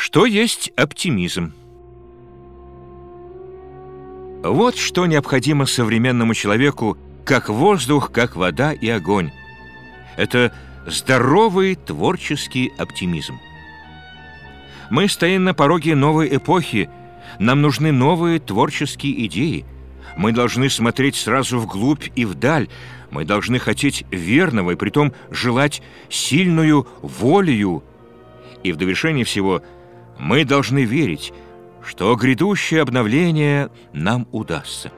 Что есть оптимизм? Вот что необходимо современному человеку, как воздух, как вода и огонь. Это здоровый творческий оптимизм. Мы стоим на пороге новой эпохи, нам нужны новые творческие идеи. Мы должны смотреть сразу вглубь и вдаль, мы должны хотеть верного и притом желать сильную волею. И в довершение всего – мы должны верить, что грядущее обновление нам удастся.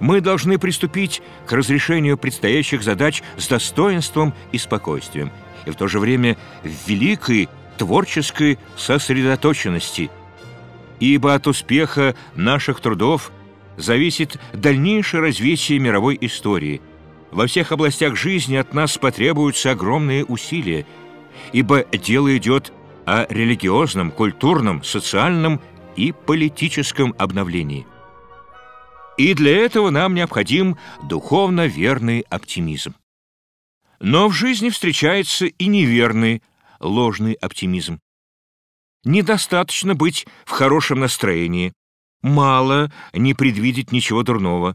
Мы должны приступить к разрешению предстоящих задач с достоинством и спокойствием, и в то же время в великой творческой сосредоточенности, ибо от успеха наших трудов зависит дальнейшее развитие мировой истории. Во всех областях жизни от нас потребуются огромные усилия, ибо дело идет о религиозном, культурном, социальном и политическом обновлении. И для этого нам необходим духовно верный оптимизм. Но в жизни встречается и неверный, ложный оптимизм. Недостаточно быть в хорошем настроении, мало не предвидеть ничего дурного.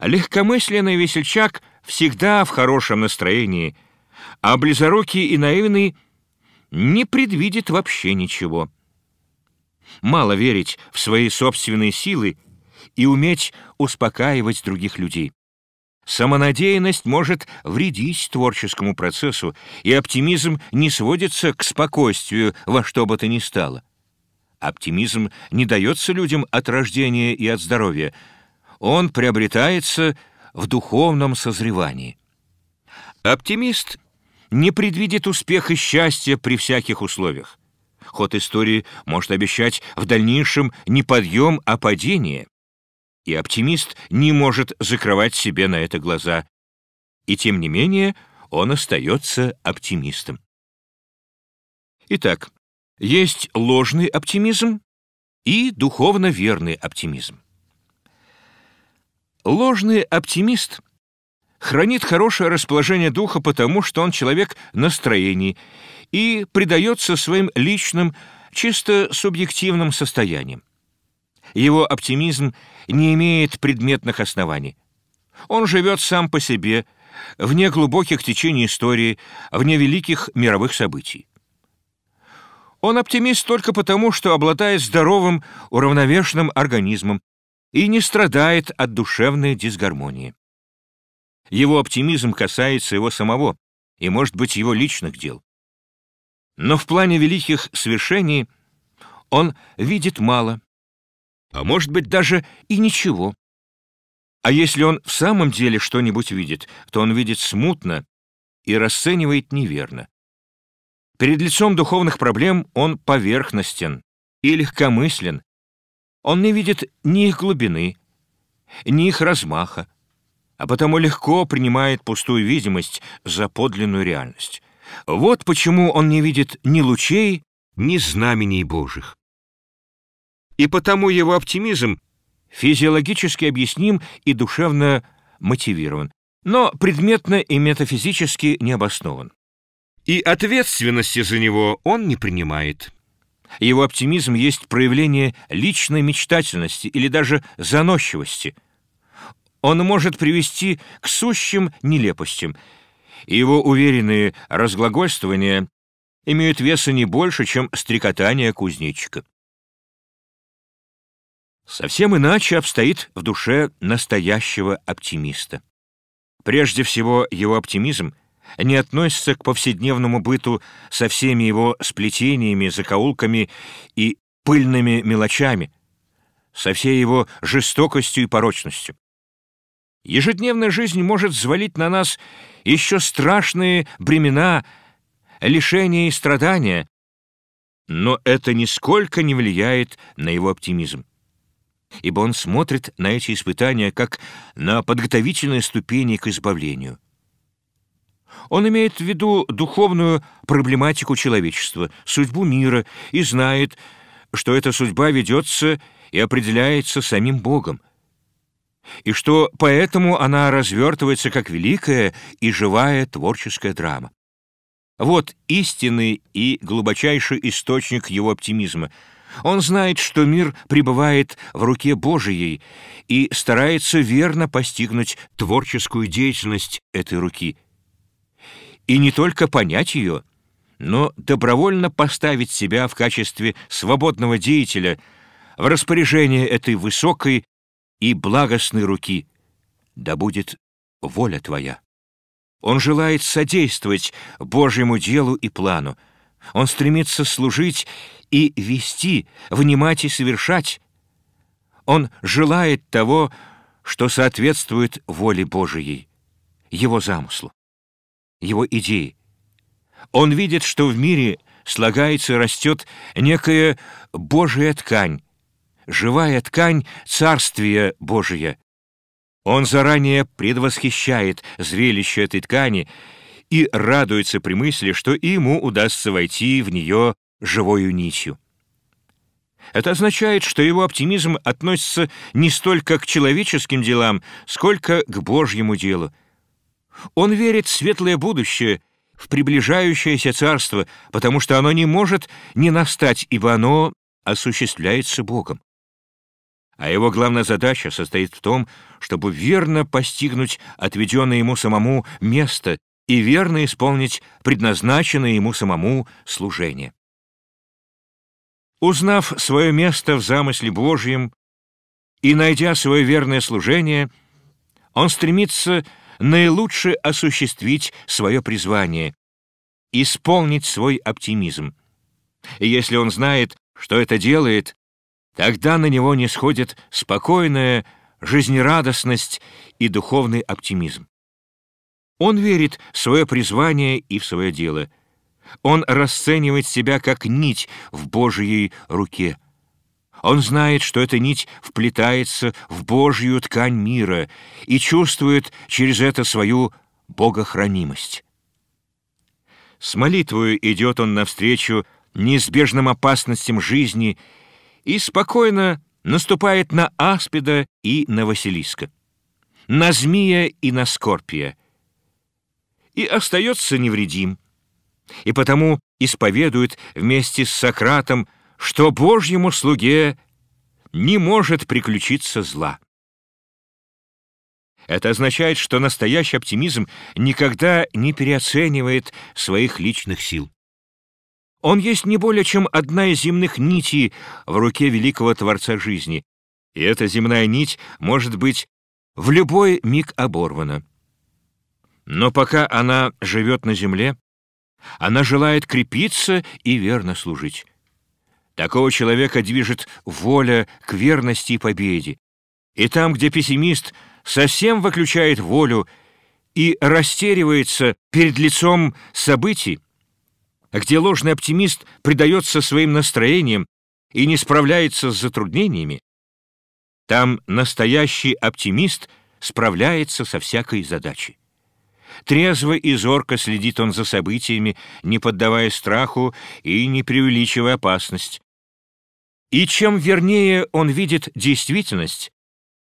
Легкомысленный весельчак всегда в хорошем настроении, а близорукий и наивный не предвидит вообще ничего. Мало верить в свои собственные силы и уметь успокаивать других людей. Самонадеянность может вредить творческому процессу, и оптимизм не сводится к спокойствию во что бы то ни стало. Оптимизм не дается людям от рождения и от здоровья. Он приобретается в духовном созревании. Оптимист не предвидит успех и счастья при всяких условиях. Ход истории может обещать в дальнейшем не подъем, а падение. И оптимист не может закрывать себе на это глаза. И тем не менее он остается оптимистом. Итак, есть ложный оптимизм и духовно верный оптимизм. Ложный оптимист хранит хорошее расположение духа потому, что он человек настроений и предается своим личным, чисто субъективным состояниям. Его оптимизм не имеет предметных оснований. Он живет сам по себе, вне глубоких течений истории, вне великих мировых событий. Он оптимист только потому, что обладает здоровым, уравновешенным организмом и не страдает от душевной дисгармонии. Его оптимизм касается его самого и, может быть, его личных дел. Но в плане великих свершений он видит мало, а может быть, даже и ничего. А если он в самом деле что-нибудь видит, то он видит смутно и расценивает неверно. Перед лицом духовных проблем он поверхностен и легкомыслен. Он не видит ни их глубины, ни их размаха а потому легко принимает пустую видимость за подлинную реальность. Вот почему он не видит ни лучей, ни знамений Божьих. И потому его оптимизм физиологически объясним и душевно мотивирован, но предметно и метафизически не обоснован. И ответственности за него он не принимает. Его оптимизм есть проявление личной мечтательности или даже заносчивости – он может привести к сущим нелепостям. Его уверенные разглагольствования имеют веса не больше, чем стрекотание кузнечика. Совсем иначе обстоит в душе настоящего оптимиста. Прежде всего, его оптимизм не относится к повседневному быту со всеми его сплетениями, закоулками и пыльными мелочами, со всей его жестокостью и порочностью. Ежедневная жизнь может взвалить на нас еще страшные бремена, лишения и страдания, но это нисколько не влияет на его оптимизм, ибо он смотрит на эти испытания как на подготовительные ступени к избавлению. Он имеет в виду духовную проблематику человечества, судьбу мира, и знает, что эта судьба ведется и определяется самим Богом — и что поэтому она развертывается как великая и живая творческая драма. Вот истинный и глубочайший источник его оптимизма. Он знает, что мир пребывает в руке Божией и старается верно постигнуть творческую деятельность этой руки. И не только понять ее, но добровольно поставить себя в качестве свободного деятеля в распоряжение этой высокой и благостной руки, да будет воля Твоя. Он желает содействовать Божьему делу и плану. Он стремится служить и вести, внимать и совершать. Он желает того, что соответствует воле Божией, его замыслу, его идее. Он видит, что в мире слагается и растет некая Божья ткань, живая ткань Царствия Божия. Он заранее предвосхищает зрелище этой ткани и радуется при мысли, что ему удастся войти в нее живою нитью. Это означает, что его оптимизм относится не столько к человеческим делам, сколько к Божьему делу. Он верит в светлое будущее, в приближающееся царство, потому что оно не может не настать, ибо оно осуществляется Богом. А его главная задача состоит в том, чтобы верно постигнуть отведенное ему самому место и верно исполнить предназначенное ему самому служение. Узнав свое место в замысле Божьем и найдя свое верное служение, он стремится наилучше осуществить свое призвание, исполнить свой оптимизм. И если он знает, что это делает, Тогда на него не сходит спокойная жизнерадостность и духовный оптимизм. Он верит в свое призвание и в свое дело. Он расценивает себя как нить в Божьей руке. Он знает, что эта нить вплетается в Божью ткань мира и чувствует через это свою богохранимость. С молитвою идет он навстречу неизбежным опасностям жизни — и спокойно наступает на Аспида и на Василиска, на Змея и на Скорпия, и остается невредим, и потому исповедует вместе с Сократом, что Божьему слуге не может приключиться зла. Это означает, что настоящий оптимизм никогда не переоценивает своих личных сил. Он есть не более чем одна из земных нитей в руке великого Творца жизни, и эта земная нить может быть в любой миг оборвана. Но пока она живет на земле, она желает крепиться и верно служить. Такого человека движет воля к верности и победе. И там, где пессимист совсем выключает волю и растеривается перед лицом событий, а где ложный оптимист предается своим настроениям и не справляется с затруднениями, там настоящий оптимист справляется со всякой задачей. Трезво и зорко следит он за событиями, не поддавая страху и не преувеличивая опасность. И чем вернее он видит действительность,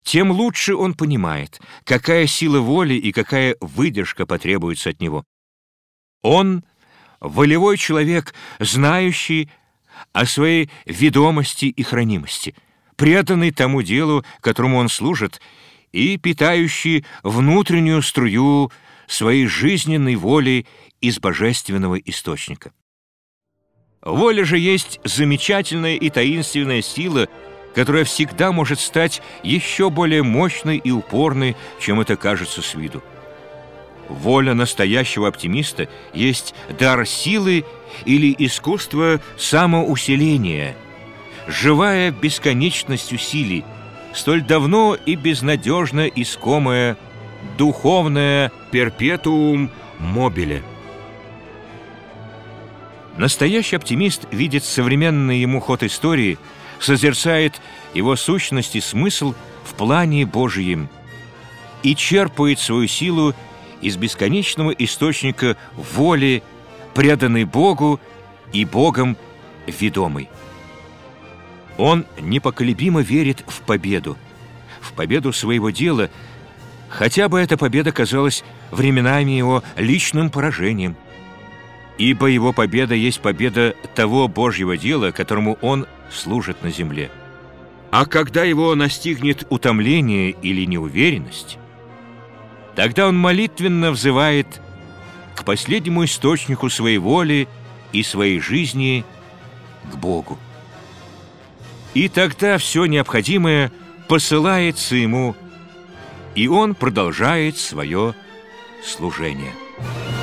тем лучше он понимает, какая сила воли и какая выдержка потребуется от него. Он — волевой человек, знающий о своей ведомости и хранимости, преданный тому делу, которому он служит, и питающий внутреннюю струю своей жизненной воли из божественного источника. Воля же есть замечательная и таинственная сила, которая всегда может стать еще более мощной и упорной, чем это кажется с виду. Воля настоящего оптимиста есть дар силы или искусство самоусиления, живая бесконечность усилий, столь давно и безнадежно искомая духовная перпетуум мобиле. Настоящий оптимист видит современный ему ход истории, созерцает его сущность и смысл в плане Божьем и черпает свою силу из бесконечного источника воли, преданный Богу и Богом ведомый. Он непоколебимо верит в победу, в победу своего дела, хотя бы эта победа казалась временами его личным поражением. Ибо его победа есть победа того Божьего дела, которому он служит на земле. А когда его настигнет утомление или неуверенность, Тогда он молитвенно взывает к последнему источнику своей воли и своей жизни, к Богу. И тогда все необходимое посылается ему, и он продолжает свое служение. Thank